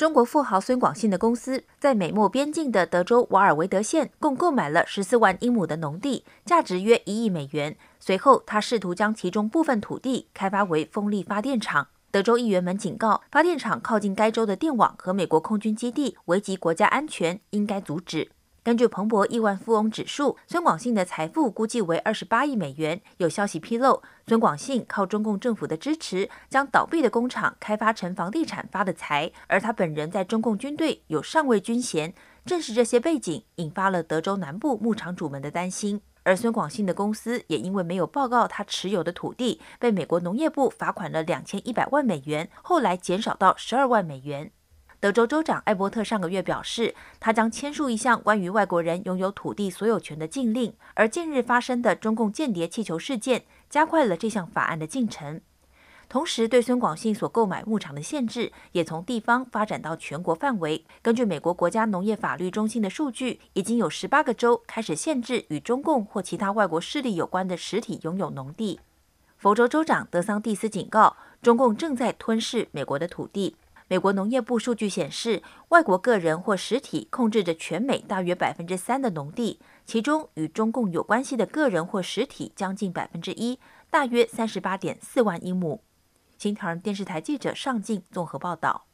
中国富豪孙广信的公司在美墨边境的德州瓦尔维德县共购买了十四万英亩的农地，价值约一亿美元。随后，他试图将其中部分土地开发为风力发电厂。德州议员们警告，发电厂靠近该州的电网和美国空军基地，危及国家安全，应该阻止。根据彭博亿万富翁指数，孙广信的财富估计为二十八亿美元。有消息披露，孙广信靠中共政府的支持，将倒闭的工厂开发成房地产发的财，而他本人在中共军队有上尉军衔。正是这些背景，引发了德州南部牧场主们的担心。而孙广信的公司也因为没有报告他持有的土地，被美国农业部罚款了两千一百万美元，后来减少到十二万美元。德州州长艾伯特上个月表示，他将签署一项关于外国人拥有土地所有权的禁令。而近日发生的中共间谍气球事件，加快了这项法案的进程。同时，对孙广信所购买牧场的限制也从地方发展到全国范围。根据美国国家农业法律中心的数据，已经有十八个州开始限制与中共或其他外国势力有关的实体拥有农地。佛州州长德桑蒂斯警告，中共正在吞噬美国的土地。美国农业部数据显示，外国个人或实体控制着全美大约百分之三的农地，其中与中共有关系的个人或实体将近百分之一，大约三十八点四万英亩。新唐人电视台记者尚静综合报道。